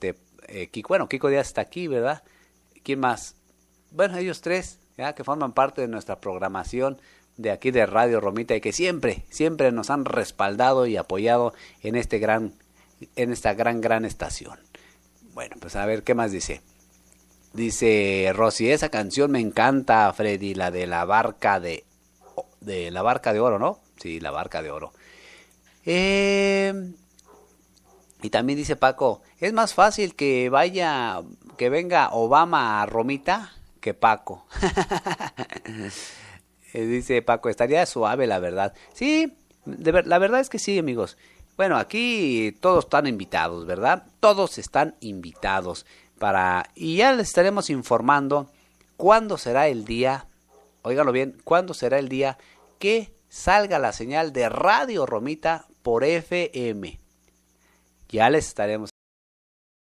Este eh, bueno, Kiko Díaz está aquí, ¿verdad? ¿Quién más? Bueno, ellos tres, ¿ya? Que forman parte de nuestra programación de aquí de Radio Romita y que siempre, siempre nos han respaldado y apoyado en este gran, en esta gran, gran estación. Bueno, pues a ver qué más dice. Dice Rosy, esa canción me encanta, Freddy, la de la barca de, de la barca de oro, ¿no? Sí, la barca de oro. Eh, y también dice Paco, es más fácil que vaya, que venga Obama a Romita que Paco. Eh, dice Paco, estaría suave la verdad. Sí, la verdad es que sí, amigos. Bueno, aquí todos están invitados, ¿verdad? Todos están invitados para y ya les estaremos informando cuándo será el día. óiganlo bien, cuándo será el día que salga la señal de Radio Romita por FM. Ya les estaremos